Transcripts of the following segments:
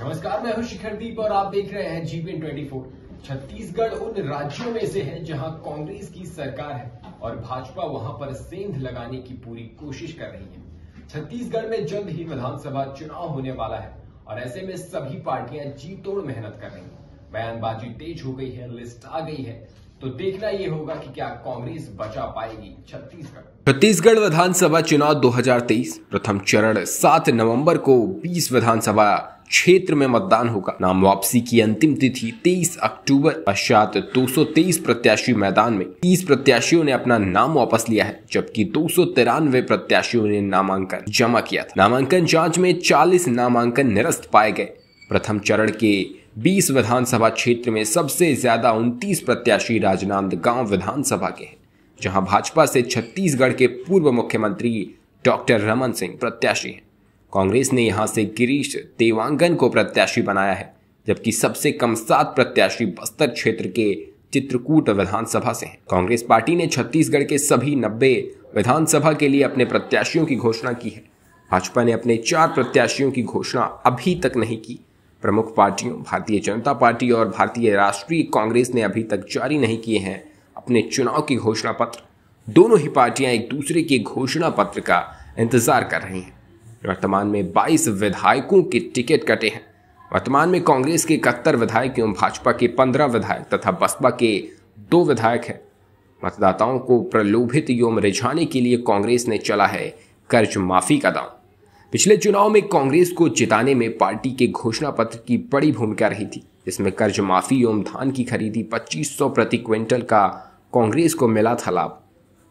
नमस्कार मैं हूं शिखर दीप और आप देख रहे हैं जीपीएन 24 छत्तीसगढ़ उन राज्यों में से है जहां कांग्रेस की सरकार है और भाजपा वहां पर सेंध लगाने की पूरी कोशिश कर रही है छत्तीसगढ़ में जल्द ही विधानसभा चुनाव होने वाला है और ऐसे में सभी पार्टियां जी तोड़ मेहनत कर रही है बयानबाजी तेज हो गई है लिस्ट आ गई है तो देखना ये होगा कि क्या कांग्रेस बचा पाएगी छत्तीसगढ़ छत्तीसगढ़ विधानसभा चुनाव 2023 प्रथम चरण 7 नवंबर को 20 विधानसभा क्षेत्र में मतदान होगा नाम वापसी की अंतिम तिथि 23 अक्टूबर पश्चात 223 प्रत्याशी मैदान में 30 प्रत्याशियों ने अपना नाम वापस लिया है जबकि दो प्रत्याशियों ने नामांकन जमा किया था नामांकन जांच में 40 नामांकन निरस्त पाए गए प्रथम चरण के 20 विधानसभा क्षेत्र में सबसे ज्यादा उनतीस प्रत्याशी राजनांदगांव विधानसभा के हैं जहां भाजपा से छत्तीसगढ़ के पूर्व मुख्यमंत्री डॉक्टर रमन सिंह प्रत्याशी हैं कांग्रेस ने यहां से गिरीश देवांगन को प्रत्याशी बनाया है जबकि सबसे कम सात प्रत्याशी बस्तर क्षेत्र के चित्रकूट विधानसभा से हैं कांग्रेस पार्टी ने छत्तीसगढ़ के सभी नब्बे विधानसभा के लिए अपने प्रत्याशियों की घोषणा की है भाजपा ने अपने चार प्रत्याशियों की घोषणा अभी तक नहीं की प्रमुख पार्टियों भारतीय जनता पार्टी और भारतीय राष्ट्रीय कांग्रेस ने अभी तक जारी नहीं किए हैं अपने चुनाव की घोषणा पत्र दोनों ही पार्टियां एक दूसरे के घोषणा पत्र का इंतजार कर रही हैं वर्तमान में 22 विधायकों के टिकट कटे हैं वर्तमान में कांग्रेस के इकहत्तर विधायक एवं भाजपा के पंद्रह विधायक तथा बसपा के दो विधायक हैं मतदाताओं को प्रलोभित एवं रिझाने के लिए कांग्रेस ने चला है कर्ज माफी का दाम पिछले चुनाव में कांग्रेस को जिताने में पार्टी के घोषणा पत्र की बड़ी भूमिका रही थी इसमें कर्ज माफी एवं धान की खरीदी 2500 प्रति क्विंटल का कांग्रेस को मिला था लाभ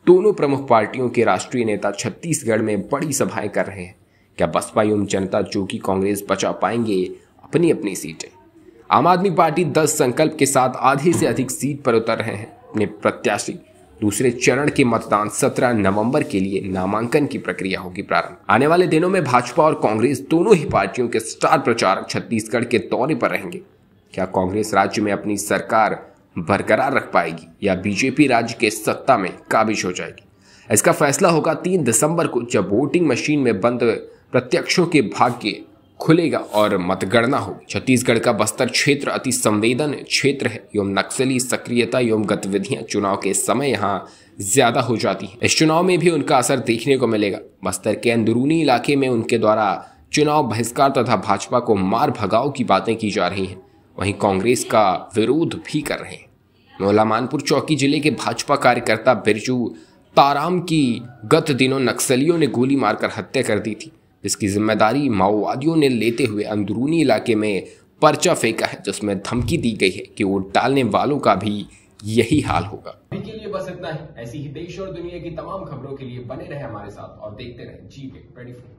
दोनों प्रमुख पार्टियों के राष्ट्रीय नेता छत्तीसगढ़ में बड़ी सभाएं कर रहे हैं क्या बसपा एवं जनता जो कांग्रेस बचा पाएंगे अपनी अपनी सीटें आम आदमी पार्टी दस संकल्प के साथ आधे से अधिक सीट पर उतर रहे हैं अपने प्रत्याशी दूसरे चरण के मतदान 17 नवंबर के लिए नामांकन की प्रक्रिया होगी प्रारंभ आने वाले दिनों में भाजपा और कांग्रेस दोनों ही पार्टियों के स्टार प्रचारक छत्तीसगढ़ के दौरे पर रहेंगे क्या कांग्रेस राज्य में अपनी सरकार बरकरार रख पाएगी या बीजेपी राज्य के सत्ता में काबिज हो जाएगी इसका फैसला होगा तीन दिसंबर को जब वोटिंग मशीन में बंद प्रत्यक्षों के भाग्य खुलेगा और मतगणना होगी छत्तीसगढ़ का बस्तर क्षेत्र अति संवेदन क्षेत्र है एवं नक्सली सक्रियता एवं गतिविधियां चुनाव के समय यहाँ ज्यादा हो जाती है इस चुनाव में भी उनका असर देखने को मिलेगा बस्तर के अंदरूनी इलाके में उनके द्वारा चुनाव बहिष्कार तथा भाजपा को मार भगाओ की बातें की जा रही हैं वहीं कांग्रेस का विरोध भी कर रहे हैं मौलामानपुर चौकी जिले के भाजपा कार्यकर्ता बिरजू ताराम की गत दिनों नक्सलियों ने गोली मारकर हत्या कर दी थी जिसकी जिम्मेदारी माओवादियों ने लेते हुए अंदरूनी इलाके में पर्चा फेंका है जिसमें धमकी दी गई है कि वोट डालने वालों का भी यही हाल होगा अभी के लिए बस इतना ही ऐसी ही देश और दुनिया की तमाम खबरों के लिए बने रहे हमारे साथ और देखते रहे जी ट्वेंटी